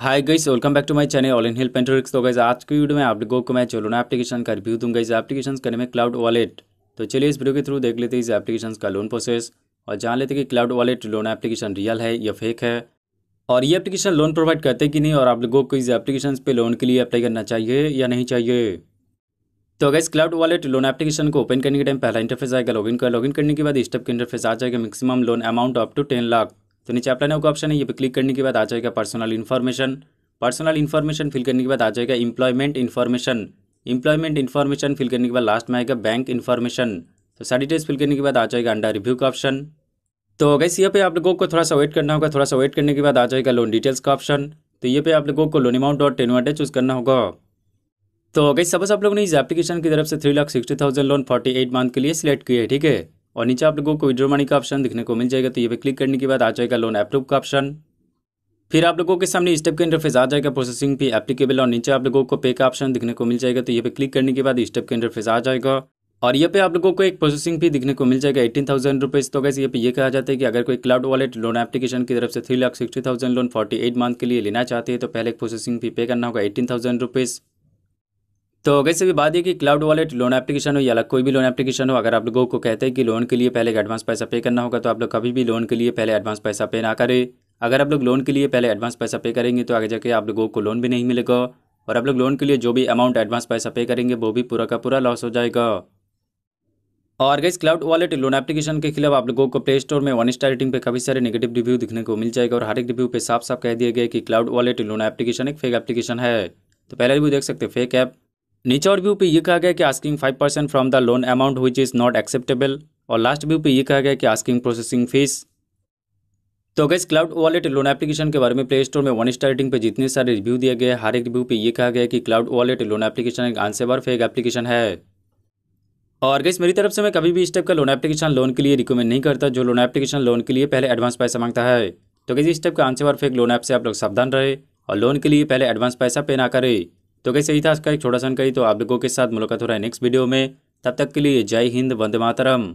hi guys welcome back to my channel ऑल इन हिल पेंट्रिक्स तो गाइस आज की वीडियो में आप लोगों को मैं चलोना एप्लीकेशन का रिव्यू दूंगा इस एप्लीकेशन का नाम है क्लाउड वॉलेट तो चलिए इस वीडियो के थ्रू देख लेते हैं इस एप्लीकेशन का लोन प्रोसेस और जान लेते कि cloud wallet loan application real है या फेक है और ये एप्लीकेशन लोन प्रोवाइड करते कि नहीं और आप लोगों को इस एप्लीकेशन पर लोन के लिए अप्लाई करना चाहिए या नहीं चाहिए तो अगर क्लाउड वॉलेट लोन एप्लीकेशन को ओपन करने के टाइम पहला इंटरफेस आएगा लॉगिन का लॉगिन करने के बाद इस स्टेप के इंटरफेस आ जाएगा maximum loan amount up to ten lakh तो नीचे अपलाइन का ऑप्शन है ये पे क्लिक करने के बाद आ जाएगा personal information personal information fill करने के बाद आ जाएगा employment information employment information fill करने के बाद लास्ट में आएगा बैंक इन्फॉर्मेशन तो सारी डेज फिल करने के बाद आ जाएगा अंडर रिव्यू का ऑप्शन तो गैस यहाँ पे आप लोगों को थोड़ा सा वेट करना होगा थोड़ा सा वेट करने के बाद आ जाएगा लोन डिटेल्स का ऑप्शन तो ये पे आप लोगों को लोन अमाउंट और टेनवर डे चूज करना होगा तो गई सपोज आप लोगों ने इस एप्लीकेशन की तरफ से three lakh sixty thousand loan forty eight month के लिए सिलेक्ट किया है ठीक है और नीचे आप लोगों को विड्रो मनी का ऑप्शन दिखने को मिल जाएगा तो ये पे क्लिक करने के बाद आ जाएगा लोन अप्रूव का ऑप्शन फिर आप लोगों के सामने स्टेप का इंटरफेस आ जाएगा प्रोसेसिंग पे एप्लीकेबल और नीचे आप लोगों को पे का ऑप्शन दिखने को मिल जाएगा तो ये पे क्लिक करने के बाद स्टेप का इंटरफेस आ जाएगा और ये पे आप लोगों को एक प्रोसेसिंग फी दिखने को मिल जाएगा एटीन थाउजेंड रुपीज़ तो कैसे ये पे ये कहा जाता है कि अगर कोई क्लाउड वॉलेट लोन एप्लीकेशन की तरफ से three lakh sixty thousand loan forty eight month के लिए लेना चाहते हैं तो पहले एक प्रोसेसिंग फी पे करना होगा एटीन थाउजेंड रुपीज़ तो कैसे भी बात है कि क्लाउड वॉलेट लोन एप्लीकेशन हो या अलग कोई भी लोन एप्लीकेशन हो अगर आप लोगों को कहते हैं कि लोन के लिए पहले एडवांस पैसा पे करना होगा तो आप लोग कभी भी लोन के लिए पहले एडवांस पैसा पे ना करें अगर आप लोग लोन के लिए पहले एडवांस पैसा पे करेंगे तो आगे जाके आप लोगों को लोन भी नहीं मिलेगा और आप लोग लोन के लिए जो भी अमाउंट एडवांस पैसा पे करेंगे वो भी पूरा का पूरा लॉस हो जाएगा और guys cloud wallet loan application के खिलाफ आप लोगों को प्ले स्टोर में वन स्टार रेटिंग पे काफी सारे नेगेटिव रिव्यू दिखने को मिल जाएगा और हर एक रिव्यू पे साफ साफ कह दिया गया कि क्लाउड वॉलेट लोन एप्लीकेशन एक फेक एप्लीकेशन है तो पहले भी देख सकते फेक ऐप नीचे और व्यू पे ये कहा गया कि asking five percent from the loan amount which is not acceptable और लास्ट व्यू पे ये कहा गया कि आस्किंग प्रोसेसिंग फीस तो guys cloud wallet loan application के बारे में प्ले स्टोर में वन स्टार रेटिंग पे जितने सारे रिव्यू दिए गए हर एक रिव्यू पे ये कहा गया कि क्लाउड वॉलेट लोन एप्लीकेशन एक आंसेवर फेक एप्लीकेशन है और गैस मेरी तरफ से मैं कभी भी इस टाइप का लोन एप्लीकेशन लोन के लिए रिकमेंड नहीं करता जो लोन एप्लीकेशन लोन के लिए पहले एडवांस पैसा मांगता है तो गैस इस टाइप का आंसेवर फेक लोन ऐप से आप लोग सावधान रहे और लोन के लिए पहले एडवांस पैसा पे ना करें तो कैसे ही था आज का एक छोटा सा कही तो आप लोगों के साथ मुलाकात हो रहा है नेक्स्ट वीडियो में तब तक के लिए जय हिंद वंदे मातरम